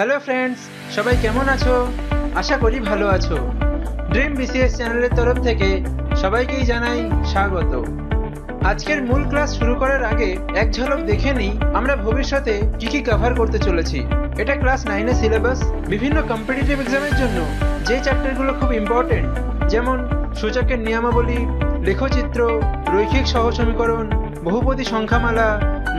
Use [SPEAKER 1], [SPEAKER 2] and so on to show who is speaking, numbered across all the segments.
[SPEAKER 1] Hello friends সবাই কেমন আছো আশা করি ভালো আছো ড্রিম বিসিএস চ্যানেলের তরফ থেকে সবাইকেই জানাই স্বাগত আজকের মূল ক্লাস শুরু করার আগে এক ঝলক দেখে নিই আমরা ভবিষ্যতে কি কি কভার করতে চলেছি এটা ক্লাস নাইনের সিলেবাস বিভিন্ন কম্পিটিটিভ এক্সামের জন্য যে চ্যাপ্টারগুলো খুব ইম্পর্টেন্ট যেমন সূচকের নিয়মাবলী লেখচিত্র রৈখিক সহসমীকরণ বহুপদী সংখ্যামালা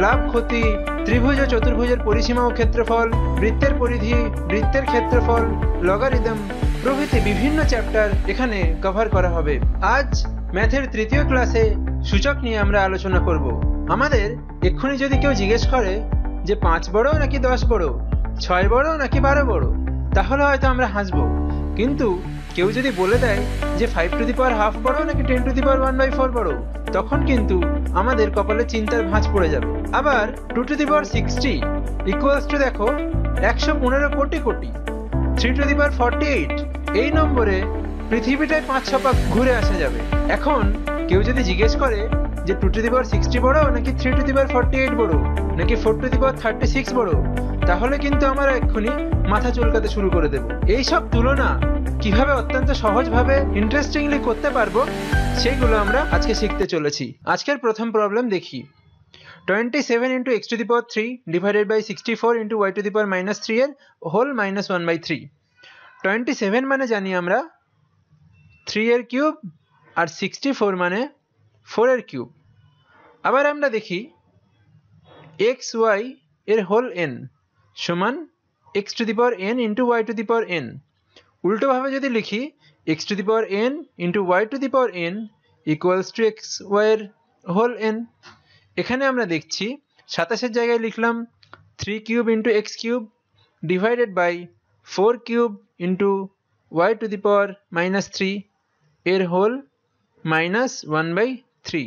[SPEAKER 1] লাভ ক্ষতি ত্রিভুজ ও চতুর্ভুজের পরিসীমা ও ক্ষেত্রফল বৃত্তের পরিধি বৃত্তের ক্ষেত্রফল লগারিদম প্রভৃতি বিভিন্ন চ্যাপ্টার এখানে কভার করা হবে আজ ম্যাথের তৃতীয় ক্লাসে সূচক নিয়ে আমরা আলোচনা করব আমাদের এক্ষুনি যদি কেউ জিজ্ঞেস করে যে পাঁচ বড় নাকি দশ বড় ছয় বড় নাকি বারো বড় তাহলে হয়তো আমরা হাসব কিন্তু কেউ যদি বলে দেয় যে five to the power half বড় নাকি ten to the power one by four বড় তখন কিন্তু আমাদের কপালে চিন্তার ভাঁজ পড়ে যাবে আবার two to the power sixty equals to দেখো একশো পনেরো কোটি কোটি three to the power forty eight এই নম্বরে পৃথিবীটায় পাঁচ ছপাক ঘুরে আসা যাবে এখন কেউ যদি জিজ্ঞেস করে যে two to the power sixty বড় নাকি three to the power forty eight বড় নাকি four to the power thirty six বড় তাহলে কিন্তু আমরা এক্ষুনি মাথা চুলকাতে শুরু করে দেব এইসব তুলনা কিভাবে অত্যন্ত সহজভাবে ইন্টারেস্টিংলি করতে পারবো সেইগুলো আমরা আজকে শিখতে চলেছি আজকের প্রথম প্রবলেম দেখি twenty seven into x to the power three divided by sixty four into y to the power minus three এর whole minus one by three twenty seven মানে জানি আমরা থ্রি এর কিউব আর সিক্সটি ফোর মানে four এর cube আবার আমরা দেখি এক্স ওয়াই এর হোল এন সমান x to the power n into y to the power n উল্টোভাবে যদি লিখি x to the power n into y to the power n equals to x ওয়াইয়ের হোল এন এখানে আমরা দেখছি সাতাশের জায়গায় লিখলাম three cube into x cube divided by four cube into y to the power minus three এর whole minus one by three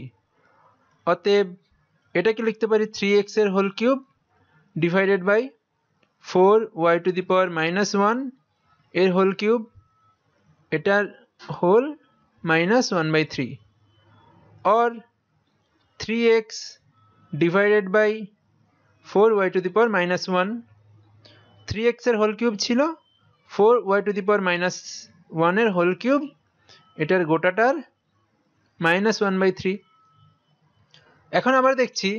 [SPEAKER 1] অতএব এটাকে লিখতে পারি থ্রি এক্সের whole cube divided by four y to the power minus one এর whole cube এটার whole minus one by three or three x divided by four y to the power minus one three এক্সের whole cube ছিল four y to the power minus ওয়ানের whole cube এটার গোটাটার minus one by three এখন আবার দেখছি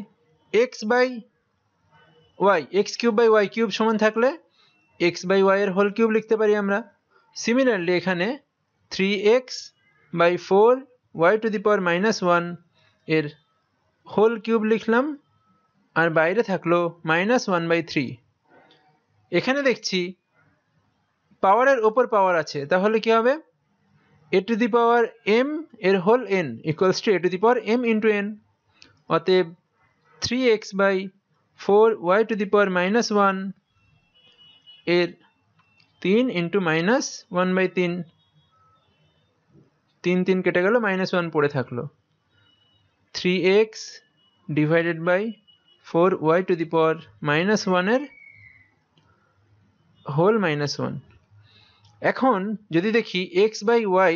[SPEAKER 1] x by y x cube by y cube সমান থাকলে এক্স বাই ওয়াইয়ের হোল কিউব লিখতে পারি আমরা সিমিলারলি এখানে three x by four y to the power minus one এর হোল কিউব লিখলাম আর বাইরে থাকলো মাইনাস ওয়ান বাই থ্রি এখানে দেখছি পাওয়ারের ওপর পাওয়ার আছে তাহলে কি হবে a to the power m এর whole n equals to a to the power m into n অতএব three x by four y to the power minus one এর তিন ইন্টু মাইনাস ওয়ান বাই তিন তিন তিন কেটে গেল মাইনাস ওয়ান পড়ে থাকলো three x divided by four y to the power minus ওয়ানের হোল মাইনাস ওয়ান এখন যদি দেখি এক্স বাই ওয়াই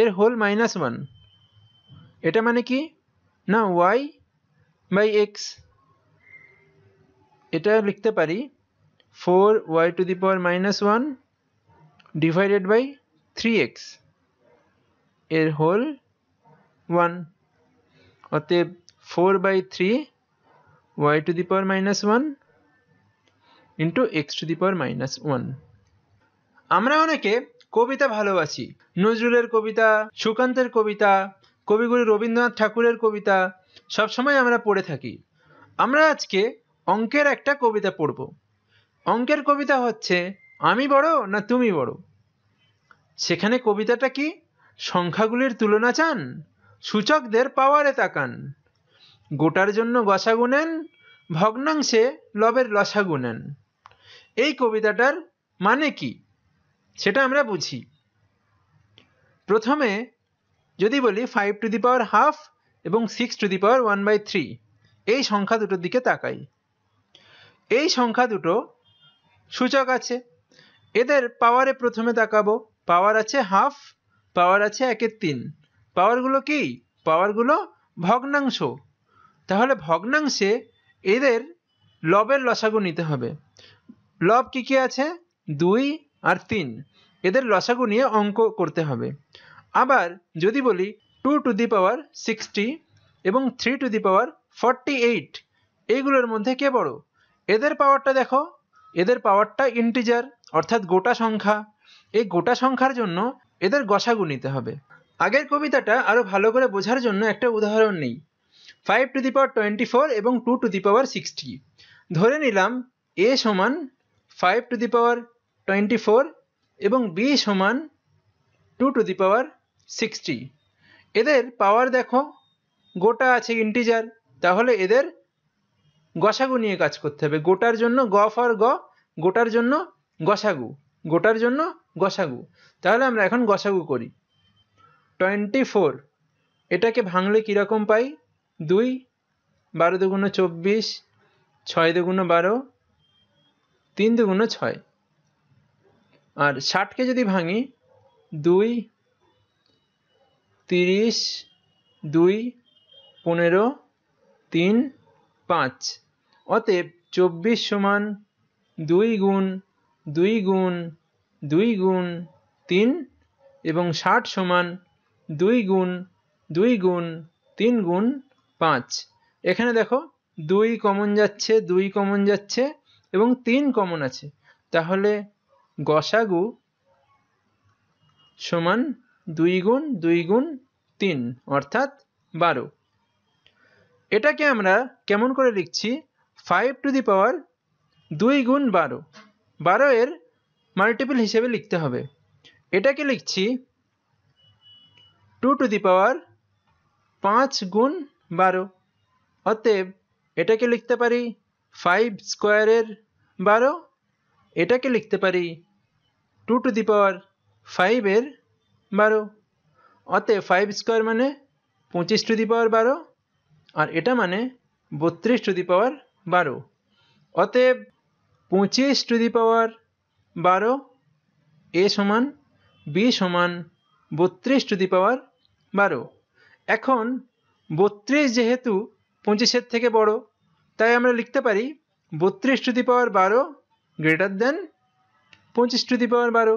[SPEAKER 1] এর হোল মাইনাস ওয়ান এটা মানে কি না ওয়াই বাই এক্স এটা লিখতে পারি 4y to the power minus 1 divided by 3x এর হোল 1 অতএব 4 by three y to the power minus one into x to the power minus one আমরা অনেকে কবিতা ভালোবাসি নজরুলের কবিতা সুকান্তের কবিতা কবিগুরু রবীন্দ্রনাথ ঠাকুরের কবিতা সবসময় আমরা পড়ে থাকি আমরা আজকে অঙ্কের একটা কবিতা পড়ব অঙ্কের কবিতা হচ্ছে আমি বড় না তুমি বড় সেখানে কবিতাটা কি সংখ্যাগুলির তুলনা চান সূচকদের পাওয়ারে তাকান গোটার জন্য গসা গুনেন ভগ্নাংশে লবের লসা গুনেন এই কবিতাটার মানে কি সেটা আমরা বুঝি প্রথমে যদি বলি five to the power half এবং six to the power one by three এই সংখ্যা দুটোর দিকে তাকাই এই সংখ্যা দুটো সূচক আছে এদের পাওয়ারে প্রথমে তাকাবো পাওয়ার আছে হাফ পাওয়ার আছে একের তিন পাওয়ারগুলো কি পাওয়ারগুলো ভগ্নাংশ তাহলে ভগ্নাংশে এদের লবের লসাগু নিতে হবে লব কী কী আছে দুই আর তিন এদের লসাগু নিয়ে অঙ্ক করতে হবে আবার যদি বলি two to the power sixty এবং three to the power forty eight এইগুলোর মধ্যে কে বড় এদের পাওয়ারটা দেখো এদের পাওয়ারটা ইন্টিজার অর্থাৎ গোটা সংখ্যা এই গোটা সংখ্যার জন্য এদের গসাগু নিতে হবে আগের কবিতাটা আরও ভালো করে বোঝার জন্য একটা উদাহরণ নেই five to the power twenty four এবং two to the power sixty ধরে নিলাম এ সমান five to the power twenty four এবং বি সমান two to the power sixty এদের পাওয়ার দেখো গোটা আছে ইন্টিজার তাহলে এদের গসাগু নিয়ে কাজ করতে হবে গোটার জন্য গ ফর গ গোটার জন্য গসাগু গোটার জন্য গসাগু তাহলে আমরা এখন গসাগু করি টোয়েন্টি ফোর এটাকে ভাঙলে কীরকম পাই দুই বারো দুগুণ চব্বিশ ছয় দুগুণ বারো তিন দুগুণ ছয় আর ষাটকে যদি ভাঙি দুই তিরিশ দুই পনেরো তিন পাঁচ অতএব চব্বিশ সমান দুই গুণ দুই গুণ দুই গুণ তিন এবং ষাট সমান দুই গুণ দুই গুণ তিন গুণ পাঁচ এখানে দেখো দুই কমন যাচ্ছে দুই কমন যাচ্ছে এবং তিন কমন আছে তাহলে গসাগু সমান দুই গুণ দুই গুণ তিন অর্থাৎ বারো এটাকে আমরা কেমন করে লিখছি ফাইভ টু দি পাওয়ার দুই গুণ বারো বারো এর মাল্টিপল হিসেবে লিখতে হবে এটাকে লিখছি টু টু দি পাওয়ার পাঁচ গুণ বারো অতএব এটাকে লিখতে পারি ফাইভ স্কোয়ারের বারো এটাকে লিখতে পারি টু টু দি পাওয়ার ফাইভের বারো অতএব ফাইভ স্কোয়ার মানে পঁচিশ টু দি পাওয়ার বারো আর এটা মানে বত্রিশ টু দি পাওয়ার বারো অতএব পঁচিশ টু দি পাওয়ার বারো এ সমান বি সমান বত্রিশ টু দি পাওয়ার বারো এখন বত্রিশ যেহেতু পঁচিশের থেকে বড় তাই আমরা লিখতে পারি বত্রিশ টু দি পাওয়ার বারো গ্রেটার দেন পঁচিশ টু দি পাওয়ার বারো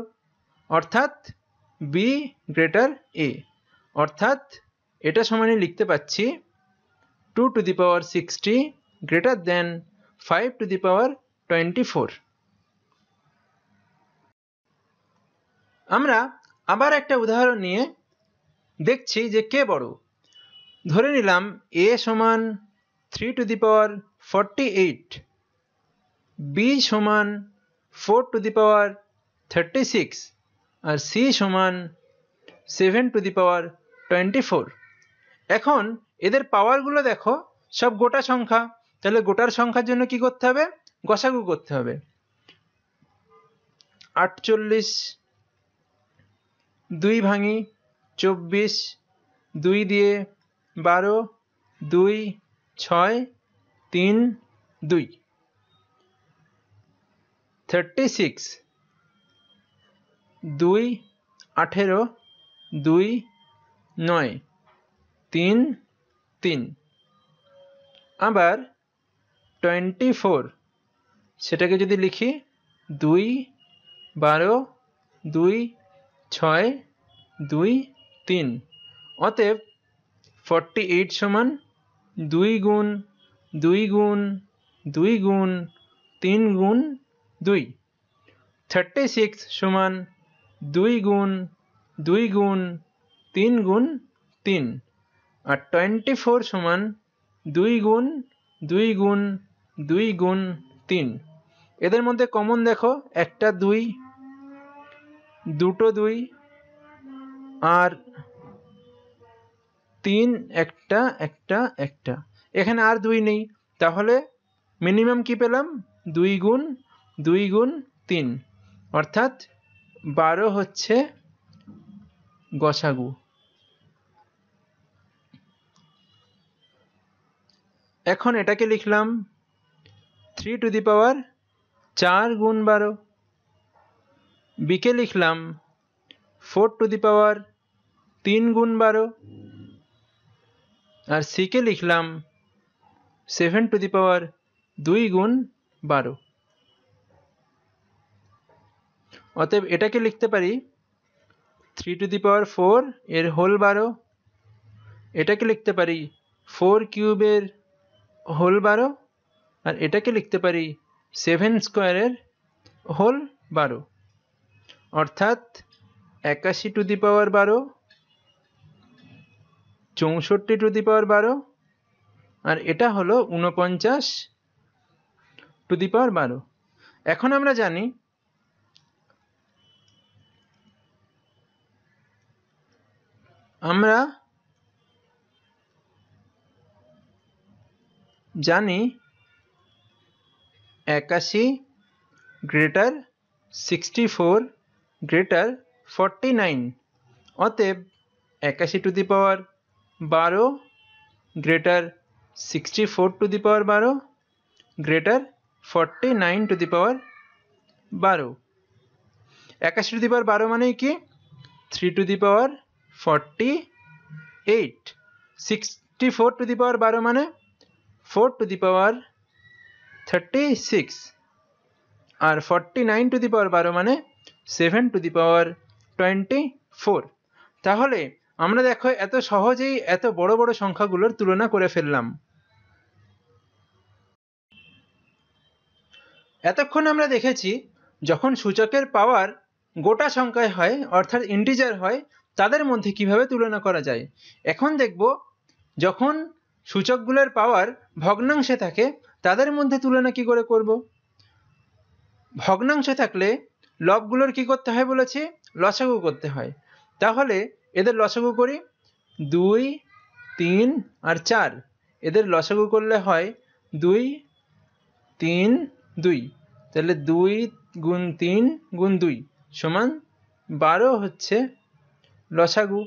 [SPEAKER 1] অর্থাৎ বি গ্রেটার এ অর্থাৎ এটা সমানে লিখতে পাচ্ছি two to the power sixty greater than 5 to the power 24 আমরা আবার একটা উদাহরণ নিয়ে দেখছি যে কে বড় ধরে নিলাম এ সমান three to the power forty eight B সমান four to the power thirty six আর সি সমান seven to the power twenty four এখন এদের পাওয়ারগুলো দেখো সব গোটা সংখ্যা তাহলে গোটার সংখ্যার জন্য কি করতে হবে গসাগু করতে হবে আটচল্লিশ দুই ভাঙি চব্বিশ দুই দিয়ে বারো দুই ছয় তিন দুই থার্টি সিক্স দুই আঠেরো দুই নয় তিন তিন আবার টোয়েন্টি ফোর সেটাকে যদি লিখি দুই বারো দুই ছয় দুই তিন অতএব ফর্টি এইট সমান দুই গুণ দুই গুণ দুই গুণ তিন গুণ দুই থার্টি সিক্স সমান দুই গুণ দুই গুণ তিন গুণ তিন আর টোয়েন্টি ফোর সমান দুই গুণ দুই গুণ দুই গুণ তিন এদের মধ্যে কমন দেখো একটা দুই দুটো দুই আর তিন একটা একটা একটা এখানে আর দুই নেই তাহলে মিনিমাম কি পেলাম দুই গুণ দুই গুণ তিন অর্থাৎ বারো হচ্ছে গসাগু এখন এটাকে লিখলাম থ্রি টু দি পাওয়ার চার গুণ বারো বিকে লিখলাম ফোর টু দি পাওয়ার তিন গুণ বারো আর সিকে লিখলাম সেভেন টু দি পাওয়ার দুই গুণ বারো অতএব এটাকে লিখতে পারি three to the power four এর হোল বারো এটাকে লিখতে পারি ফোর কিউবের হোল বারো আর এটাকে লিখতে পারি সেভেন স্কোয়ারের হোল বারো অর্থাৎ একাশি টু দি পাওয়ার বারো চৌষট্টি টু দি পাওয়ার বারো আর এটা হলো উনপঞ্চাশ টু দি পাওয়ার বারো এখন আমরা জানি আমরা জানি একাশি greater sixty four greater forty nine অতএব একাশি টু দি পাওয়ার বারো greater sixty four to the power বারো greater forty nine to the power বারো একাশি টু দি পাওয়ার বারো মানে কি three to the power forty eight sixty four to the power বারো মানে four to the power thirty six আর forty nine to the power বারো মানে seven to the power twenty four তাহলে আমরা দেখো এত সহজেই এত বড় বড় সংখ্যাগুলোর তুলনা করে ফেললাম এতক্ষণ আমরা দেখেছি যখন সূচকের পাওয়ার গোটা সংখ্যায় হয় অর্থাৎ ইন্টিজার হয় তাদের মধ্যে কিভাবে তুলনা করা যায় এখন দেখব যখন সূচকগুলোর পাওয়ার ভগ্নাংশে থাকে তাদের মধ্যে তুলনা কি করে করব ভগ্নাংশ থাকলে লবগুলোর কি করতে হয় বলেছে লসাগু করতে হয় তাহলে এদের লসাগু করি দুই তিন আর চার এদের লসাগু করলে হয় দুই তিন দুই তাহলে দুই গুণ তিন গুণ দুই সমান বারো হচ্ছে লসাগু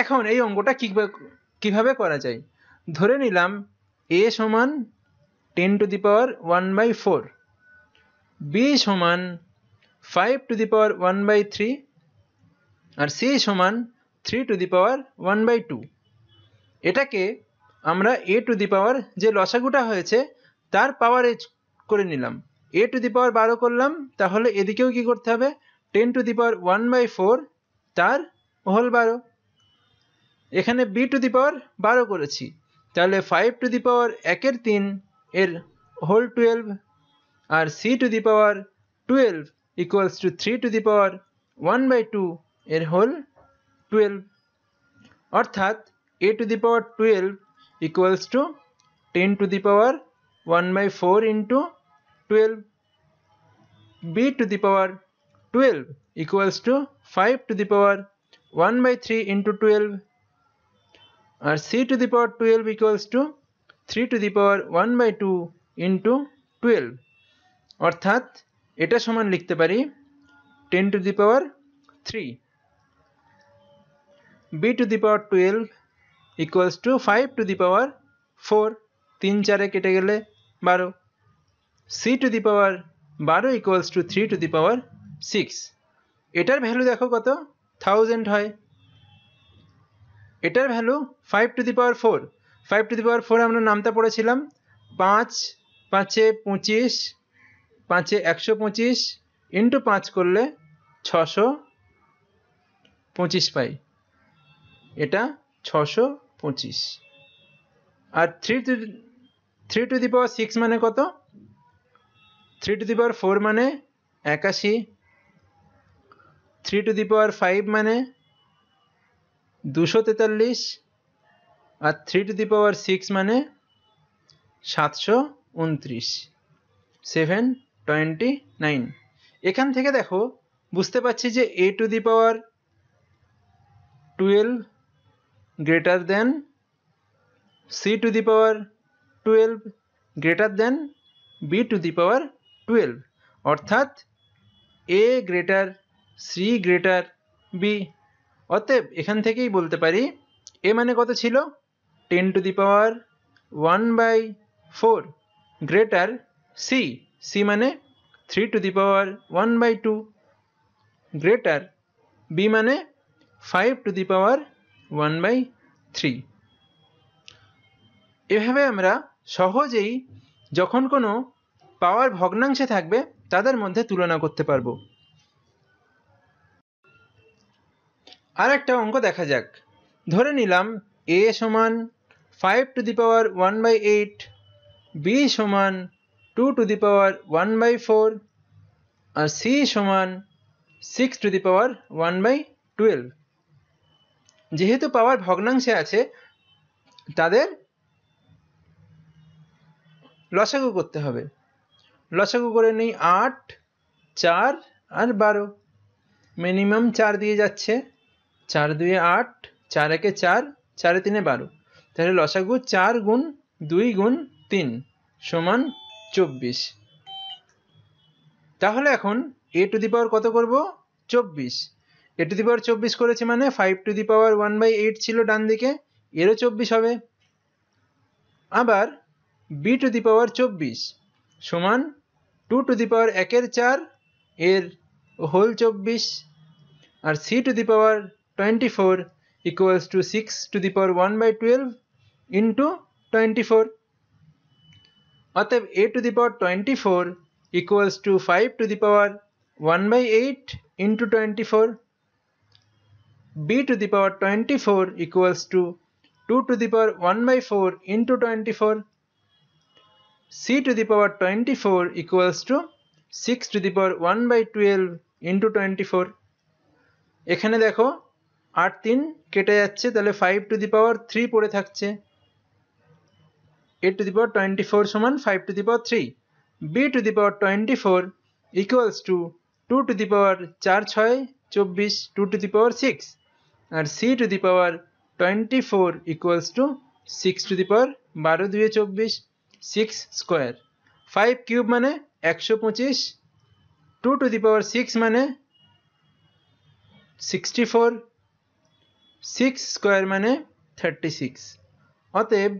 [SPEAKER 1] এখন এই অঙ্কটা কীভাবে করা যায় ধরে নিলাম এ সমান ten to the power one by four B সমান five to the power one by three আর সি সমান three to the power one by two এটাকে আমরা এ টু দি পাওয়ার যে লসাগুটা হয়েছে তার পাওয়ারে করে নিলাম এ টু দি পাওয়ার বারো করলাম তাহলে এদিকেও কি করতে হবে ten to the power one by four তার হোল বারো এখানে বি টু দি পাওয়ার বারো করেছি তাহলে ফাইভ টু দি পাওয়ার একের তিন এর হোল টুয়েলভ আর C to the power twelve equals to three to the power one by two এর হোল টুয়েলভ অর্থাৎ A to the power twelve equals to ten to the power one by four into twelve B to the power twelve equals to five to the power one by three into twelve আর C to the power twelve equals to three to the power one by two into twelve অর্থাৎ এটা সমান লিখতে পারি ten to the power three B to the power twelve equals to five to the power four তিন চারে কেটে গেলে বারো সি টু দি পাওয়ার বারো equals to three to the power six এটার ভ্যালু দেখো কত থাউজেন্ড হয় এটার value five to the power four five to the power four আমরা নামটা পড়েছিলাম পাঁচ পাঁচে পঁচিশ পাঁচে একশো পঁচিশ ইন্টু পাঁচ করলে ছশো পঁচিশ পাই এটা ছশো পঁচিশ আর three to three to the power six মানে কত three to the power four মানে একাশি three to the power five মানে দুশো তেতাল্লিশ আর three to the power six মানে সাতশো উনত্রিশ সেভেন টোয়েন্টি নাইন এখান থেকে দেখো বুঝতে পারছি যে A to the power twelve greater than C to the power twelve greater than B to the power twelve অর্থাৎ A greater C greater B অতএব এখান থেকেই বলতে পারি এ মানে কত ছিল ten to the power one by four greater C C মানে three to the power one by two greater B মানে five to the power one by three এভাবে আমরা সহজেই যখন কোনো পাওয়ার ভগ্নাংশে থাকবে তাদের মধ্যে তুলনা করতে পারবো আর একটা অঙ্ক দেখা যাক ধরে নিলাম এ সমান five to the power one by eight B সমান two to the power one by four আর সি সমান six to the power one by twelve যেহেতু পাওয়ার ভগ্নাংশে আছে তাদের লসাগু করতে হবে লসাগু করে নেই আট চার আর বারো মিনিমাম চার দিয়ে যাচ্ছে চার দুই আট চার একে চার চারে তিনে বারো তাহলে লসাগু চার গুণ দুই গুণ তিন সমান চব্বিশ তাহলে এখন এ টু দি পাওয়ার কত করব চব্বিশ এ টু দি পাওয়ার চব্বিশ করেছে মানে five to the power one by eight ছিল ডান দিকে এরও চব্বিশ হবে আবার বি টু দি পাওয়ার চব্বিশ সমান টু টু দি পাওয়ার একের চার এর হোল চব্বিশ আর C to the power 24 equals to 6 to the power 1 by 12 into 24. অতএব a to the power 24 equals to 5 to the power 1 by 8 into 24. b to the power 24 equals to 2 to the power 1 by 4 into 24. c to the power 24 equals to 6 to the power 1 by 12 into 24. এখানে দেখো আট তিন কেটে যাচ্ছে তাহলে five to the power three পড়ে থাকছে A to the power twenty four সমান five to the power three B to the power twenty four equals to two to the power চার ছয় চব্বিশ two to the power six আর C to the power twenty four equals to six to the power বারো দুয়ে চব্বিশ six square five cube মানে একশো পঁচিশ two to the power six মানে সিক্সটি ফোর সিক্স স্কোয়ার মানে থার্টি সিক্স অতএব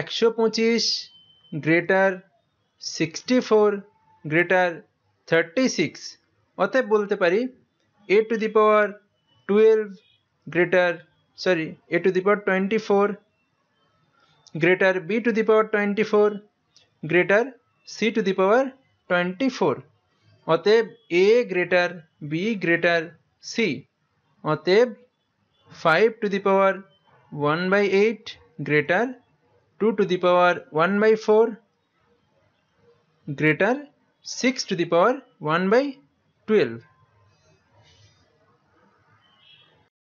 [SPEAKER 1] একশো পঁচিশ greater sixty four greater thirty six অতএব বলতে পারি A to the power twelve greater sorry A to the power twenty four greater B to the power twenty four greater C to the power twenty four অতএব A greater B greater C অতএব five to the power one by eight greater two to the power one by four greater six to the power one by twelve